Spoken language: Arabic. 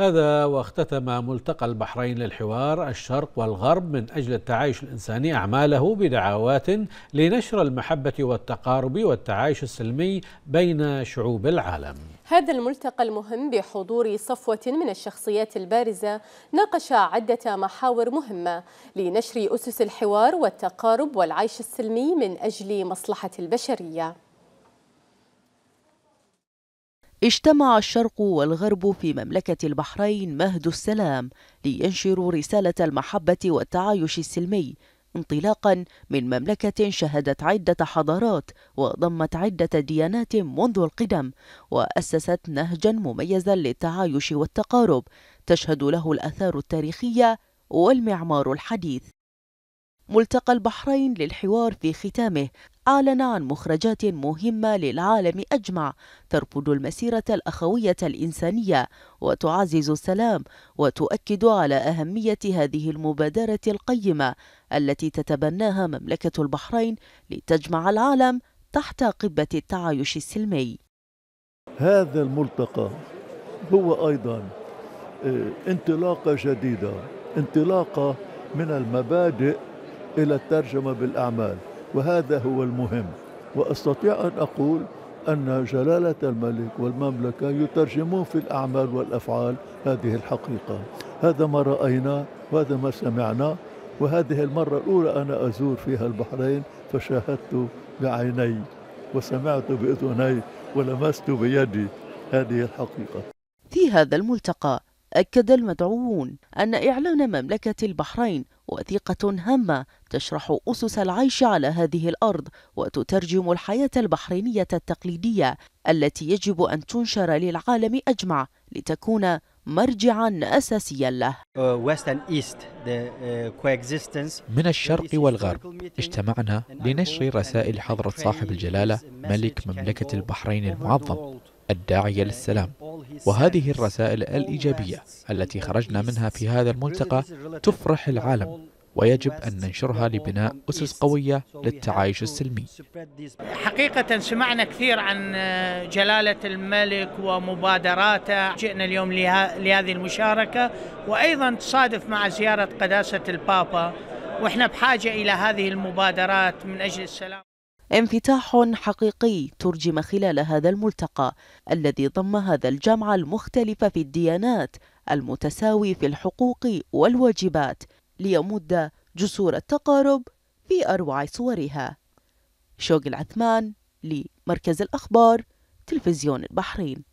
هذا واختتم ملتقى البحرين للحوار الشرق والغرب من أجل التعايش الإنساني أعماله بدعوات لنشر المحبة والتقارب والتعايش السلمي بين شعوب العالم هذا الملتقى المهم بحضور صفوة من الشخصيات البارزة ناقش عدة محاور مهمة لنشر أسس الحوار والتقارب والعيش السلمي من أجل مصلحة البشرية اجتمع الشرق والغرب في مملكة البحرين مهد السلام لينشروا رسالة المحبة والتعايش السلمي انطلاقا من مملكة شهدت عدة حضارات وضمت عدة ديانات منذ القدم وأسست نهجا مميزا للتعايش والتقارب تشهد له الآثار التاريخية والمعمار الحديث ملتقى البحرين للحوار في ختامه أعلن عن مخرجات مهمة للعالم أجمع تربط المسيرة الأخوية الإنسانية وتعزز السلام وتؤكد على أهمية هذه المبادرة القيمة التي تتبناها مملكة البحرين لتجمع العالم تحت قبة التعايش السلمي هذا الملتقى هو أيضا آه، انطلاقة جديدة انطلاقة من المبادئ إلى الترجمة بالأعمال وهذا هو المهم واستطيع ان اقول ان جلاله الملك والمملكه يترجمون في الاعمال والافعال هذه الحقيقه هذا ما رايناه وهذا ما سمعناه وهذه المره الاولى انا ازور فيها البحرين فشاهدت بعيني وسمعت باذني ولمست بيدي هذه الحقيقه في هذا الملتقى أكد المدعوون أن إعلان مملكة البحرين وثيقة هامة تشرح أسس العيش على هذه الأرض وتترجم الحياة البحرينية التقليدية التي يجب أن تنشر للعالم أجمع لتكون مرجعا اساسيا له. Uh, uh, من الشرق والغرب اجتمعنا لنشر رسائل حضره صاحب الجلاله ملك مملكه البحرين المعظم الداعيه للسلام وهذه الرسائل الإيجابية التي خرجنا منها في هذا الملتقى تفرح العالم ويجب أن ننشرها لبناء أسس قوية للتعايش السلمي حقيقة سمعنا كثير عن جلالة الملك ومبادراته جئنا اليوم لهذه المشاركة وأيضا تصادف مع زيارة قداسة البابا وإحنا بحاجة إلى هذه المبادرات من أجل السلام انفتاح حقيقي ترجم خلال هذا الملتقى الذي ضم هذا الجمع المختلف في الديانات المتساوي في الحقوق والواجبات ليمد جسور التقارب في أروع صورها شوق العثمان لمركز الأخبار تلفزيون البحرين